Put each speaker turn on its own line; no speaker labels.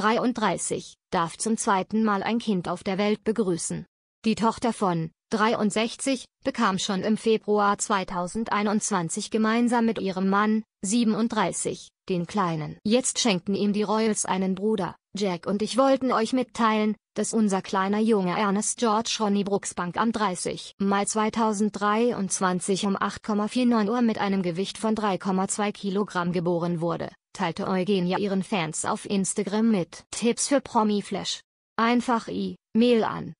33, darf zum zweiten Mal ein Kind auf der Welt begrüßen. Die Tochter von 63 bekam schon im Februar 2021 gemeinsam mit ihrem Mann 37 den Kleinen. Jetzt schenkten ihm die Royals einen Bruder. Jack und ich wollten euch mitteilen, dass unser kleiner Junge Ernest George Ronnie Brooksbank am 30. Mai 2023 um 8,49 Uhr mit einem Gewicht von 3,2 Kilogramm geboren wurde teilte Eugenia ihren Fans auf Instagram mit Tipps für Promi-Flash. Einfach i mail an